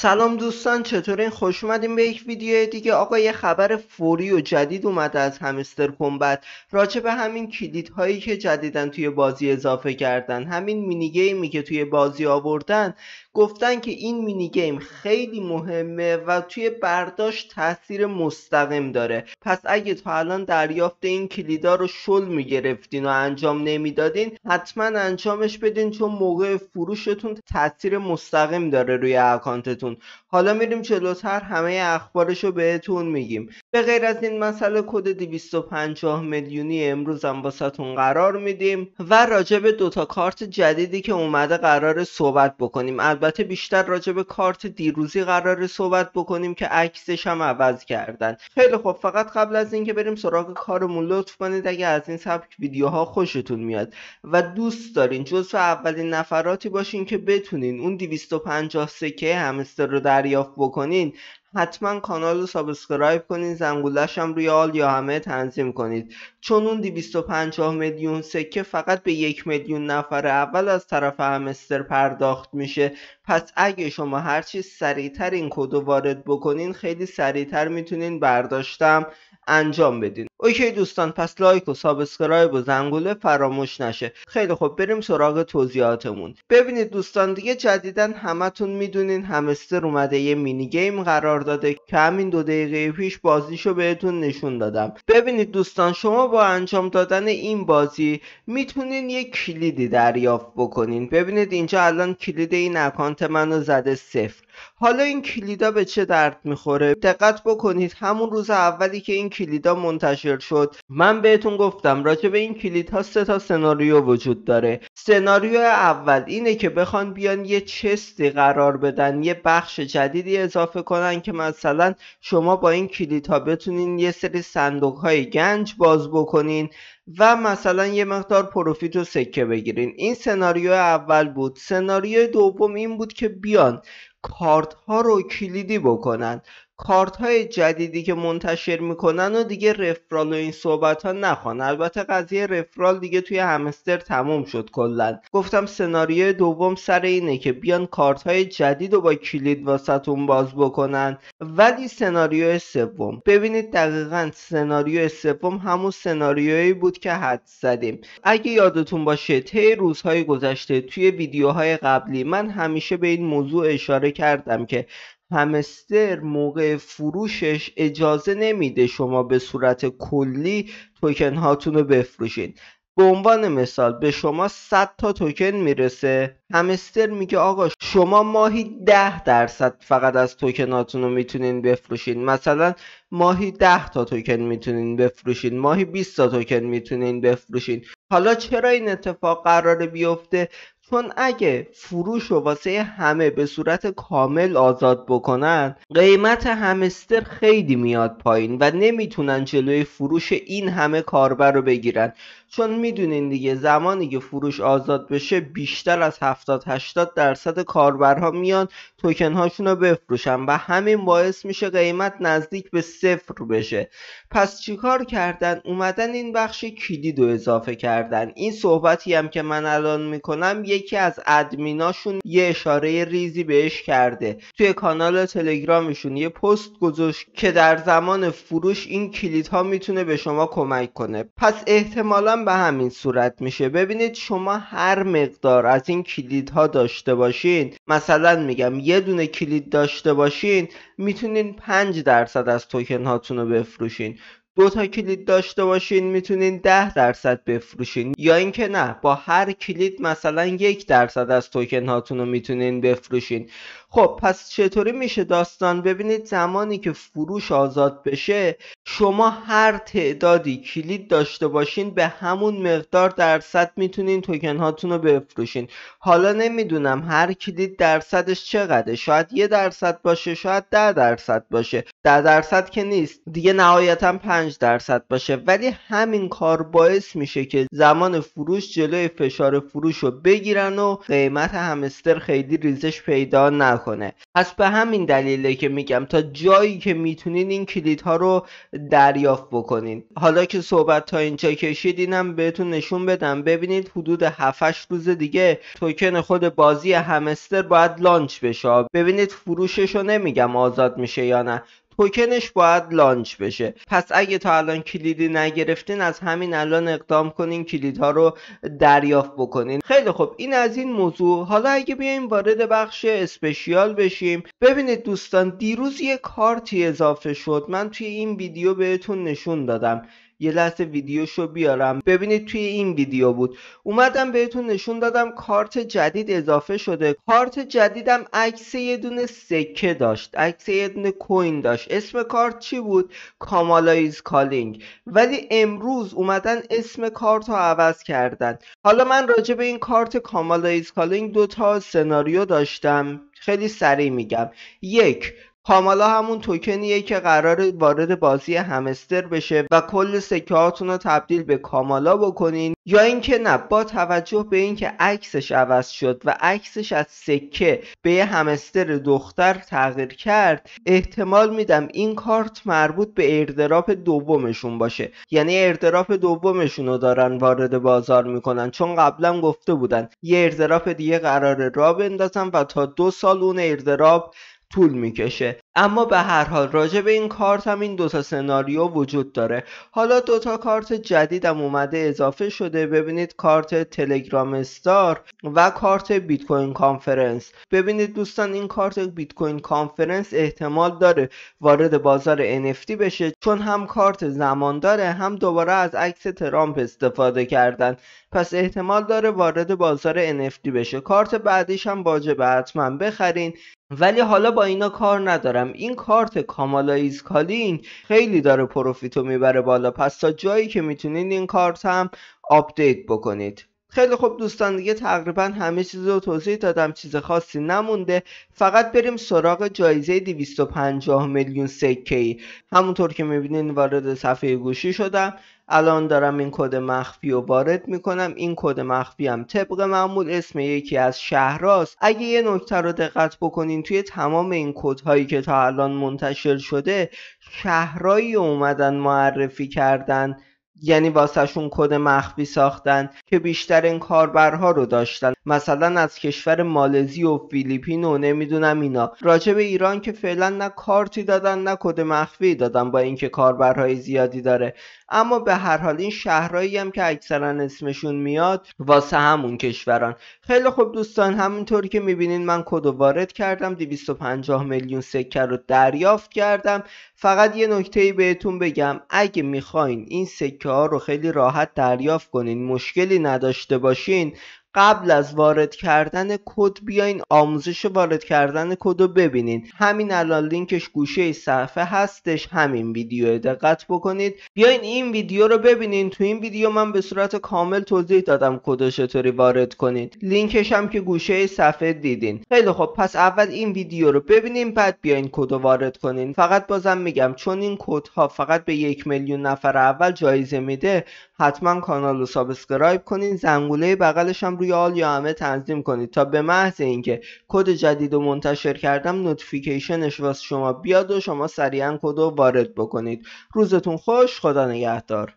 سلام دوستان چطورین خوش اومدیم به یک ویدیو دیگه آقا یه خبر فوری و جدید اومده از همستر کمبت راجع به همین کلید هایی که جدیدن توی بازی اضافه کردن همین مینی گیمی که توی بازی آوردن گفتن که این مینی گیم خیلی مهمه و توی برداشت تاثیر مستقیم داره پس اگه تا الان دریافت این کلیدا رو شل میگرفتین و انجام نمیدادین حتما انجامش بدین چون موقع فروشتون تاثیر مستقیم داره روی اکانتتون حالا میریم جلوتر همه اخبارش رو بهتون میگیم به غیر از این مسئله کد 250 میلیونی امروز هم واسهتون قرار میدیم و راجع به دوتا کارت جدیدی که اومده قرار صحبت بکنیم البته بیشتر راجع به کارت دیروزی قرار صحبت بکنیم که عکسش هم عوض کردن خیلی خب فقط قبل از اینکه بریم سراغ کارمون لطف کنید اگه از این سبک ویدیوها خوشتون میاد و دوست دارین جزو اولین نفراتی باشین که بتونین اون 250 سکه لیست رو دریافت بکنید حتما کانال رو سابسکرایب کنید زنگولش هم روی آل یا همه تنظیم کنید چون اون 250 میلیون سکه فقط به یک میلیون نفر اول از طرف همستر پرداخت میشه پس اگه شما هرچی سریعتر این کد وارد بکنین خیلی سریعتر میتونین برداشتم انجام بدین اوکی دوستان پس لایک و سابسکرایب و زنگوله فراموش نشه خیلی خوب بریم سراغ توضیحاتمون ببینید دوستان دیگه جدیدن همتون میدونین همستر اومده یه مینی گیم قرار داده که همین دو دقیقه پیش بازیشو بهتون نشون دادم ببینید دوستان شما با انجام دادن این بازی میتونین یه کلیدی دریافت بکنین ببینید اینجا الان کلید این اکانت منو زده صفر حالا این کلیدا به چه درد میخوره دقت بکنید همون روز اولی که این کلیدا منتشر شد من بهتون گفتم راجع به این کلیدها سه تا سناریو وجود داره سناریو اول اینه که بخوان بیان یه چستی قرار بدن یه بخش جدیدی اضافه کنن که مثلا شما با این کلیدها بتونین یه سری صندوق های گنج باز بکنین و مثلا یه مقدار پروفیت و سکه بگیرین این سناریو اول بود سناریو دوم این بود که بیان کارت ها رو کلیدی بکنن کارت های جدیدی که منتشر میکنن و دیگه رفرال و این صحبت ها نخوان البته قضیه رفرال دیگه توی همستر تموم شد کلا گفتم سناریو دوم سر اینه که بیان کارت های جدید و با کلید واسطون باز بکنن ولی سناریو سوم ببینید دقیقا سناریو سوم همون سناریویی بود که حد زدیم اگه یادتون باشه طی روزهای گذشته توی ویدیوهای قبلی من همیشه به این موضوع اشاره کردم که همستر موقع فروشش اجازه نمیده شما به صورت کلی توکن هاتون رو بفروشین به عنوان مثال به شما 100 تا توکن میرسه همستر میگه آقا شما ماهی 10 درصد فقط از توکناتون رو میتونین بفروشین مثلا ماهی 10 تا توکن میتونین بفروشین ماهی 20 تا توکن میتونین بفروشین حالا چرا این اتفاق قراره بیفته چون اگه فروش رو واسه همه به صورت کامل آزاد بکنن قیمت همستر خیلی میاد پایین و نمیتونن جلوی فروش این همه کاربر رو بگیرن چون میدونین دیگه زمانی که فروش آزاد بشه بیشتر از 70 80 درصد کاربرها میان توکن هاشون رو بفروشن و همین باعث میشه قیمت نزدیک به صفر بشه پس چیکار کردن اومدن این بخش کلید رو اضافه کردن این صحبتی هم که من الان میکنم یه یکی از ادمیناشون یه اشاره ریزی بهش کرده توی کانال تلگرامشون یه پست گذاشت که در زمان فروش این کلیدها میتونه به شما کمک کنه پس احتمالا به همین صورت میشه ببینید شما هر مقدار از این کلیدها داشته باشین مثلا میگم یه دونه کلید داشته باشین میتونین 5 درصد از توکن هاتون رو بفروشین دو تا کلید داشته باشین میتونین 10 درصد بفروشین یا اینکه نه با هر کلید مثلا یک درصد از توکن هاتون رو میتونین بفروشین خب پس چطوری میشه داستان ببینید زمانی که فروش آزاد بشه شما هر تعدادی کلید داشته باشین به همون مقدار درصد میتونین توکن هاتون رو بفروشین حالا نمیدونم هر کلید درصدش چقدره شاید یه درصد باشه شاید ده درصد باشه ده درصد که نیست دیگه نهایتا 5 درصد باشه ولی همین کار باعث میشه که زمان فروش جلوی فشار فروش رو بگیرن و قیمت همستر خیلی ریزش پیدا نکنه پس به همین دلیله که میگم تا جایی که میتونین این کلیدها ها رو دریافت بکنین حالا که صحبت تا اینجا کشید اینم بهتون نشون بدم ببینید حدود 7 روز دیگه توکن خود بازی همستر باید لانچ بشه ببینید فروشش رو نمیگم آزاد میشه یا نه توکنش باید لانچ بشه پس اگه تا الان کلیدی نگرفتین از همین الان اقدام کنین کلیدها رو دریافت بکنین خیلی خب این از این موضوع حالا اگه بیایم وارد بخش اسپشیال بشیم ببینید دوستان دیروز یه کارتی اضافه شد من توی این ویدیو بهتون نشون دادم یه لحظه ویدیوشو بیارم ببینید توی این ویدیو بود اومدم بهتون نشون دادم کارت جدید اضافه شده کارت جدیدم عکس یه دونه سکه داشت عکس یه دونه کوین داشت اسم کارت چی بود کامالایز کالینگ ولی امروز اومدن اسم کارت رو عوض کردن حالا من راجع به این کارت کامالایز کالینگ دو تا سناریو داشتم خیلی سریع میگم یک کامالا همون توکنیه که قرار وارد بازی همستر بشه و کل سکهاتون رو تبدیل به کامالا بکنین یا اینکه نه با توجه به اینکه عکسش عوض شد و عکسش از سکه به یه همستر دختر تغییر کرد احتمال میدم این کارت مربوط به اردراپ دومشون باشه یعنی اردراپ دومشون رو دارن وارد بازار میکنن چون قبلا گفته بودن یه اردراپ دیگه قرار را بندازن و تا دو سال اون اردراپ طول میکشه اما به هر حال راجع به این کارت هم این دوتا سناریو وجود داره حالا دوتا کارت جدیدم اومده اضافه شده ببینید کارت تلگرام استار و کارت بیت کوین کانفرنس ببینید دوستان این کارت بیت کوین کانفرنس احتمال داره وارد بازار NFT بشه چون هم کارت زمان داره هم دوباره از عکس ترامپ استفاده کردن پس احتمال داره وارد بازار NFT بشه کارت بعدیش هم واجبه حتما بخرین ولی حالا با اینا کار ندارم این کارت کامالا ایزکالین خیلی داره پروفیتو میبره بالا پس تا جایی که میتونین این کارت هم آپدیت بکنید خیلی خوب دوستان دیگه تقریبا همه چیز رو توضیح دادم چیز خاصی نمونده فقط بریم سراغ جایزه 250 میلیون سکه همونطور که میبینین وارد صفحه گوشی شدم الان دارم این کد مخفی رو وارد میکنم این کد مخفی هم طبق معمول اسم یکی از شهرهاست اگه یه نکته رو دقت بکنین توی تمام این کدهایی که تا الان منتشر شده شهرهایی اومدن معرفی کردن یعنی واسهشون کد مخفی ساختن که بیشتر این کاربرها رو داشتن مثلا از کشور مالزی و فیلیپین و نمیدونم اینا راجع به ایران که فعلا نه کارتی دادن نه کد مخفی دادن با اینکه کاربرهای زیادی داره اما به هر حال این شهرهایی هم که اکثرا اسمشون میاد واسه همون کشوران خیلی خوب دوستان همینطور که میبینین من کد وارد کردم 250 میلیون سکه رو دریافت کردم فقط یه نکته بهتون بگم اگه میخواین این سکه ها رو خیلی راحت دریافت کنین مشکلی نداشته باشین قبل از وارد کردن کد بیاین آموزش وارد کردن کد رو ببینید همین الان لینکش گوشه صفحه هستش همین ویدیو دقت بکنید بیاین این ویدیو رو ببینین تو این ویدیو من به صورت کامل توضیح دادم کد چطوری وارد کنید لینکش هم که گوشه صفحه دیدین خیلی خب پس اول این ویدیو رو ببینیم بعد بیاین کد وارد کنین فقط بازم میگم چون این کد ها فقط به یک میلیون نفر اول جایزه میده حتما کانال رو سابسکرایب کنین زنگوله بغلش روی یا همه تنظیم کنید تا به محض اینکه کد جدید و منتشر کردم نوتیفیکیشنش واسه شما بیاد و شما سریعا کد رو وارد بکنید روزتون خوش خدا نگهدار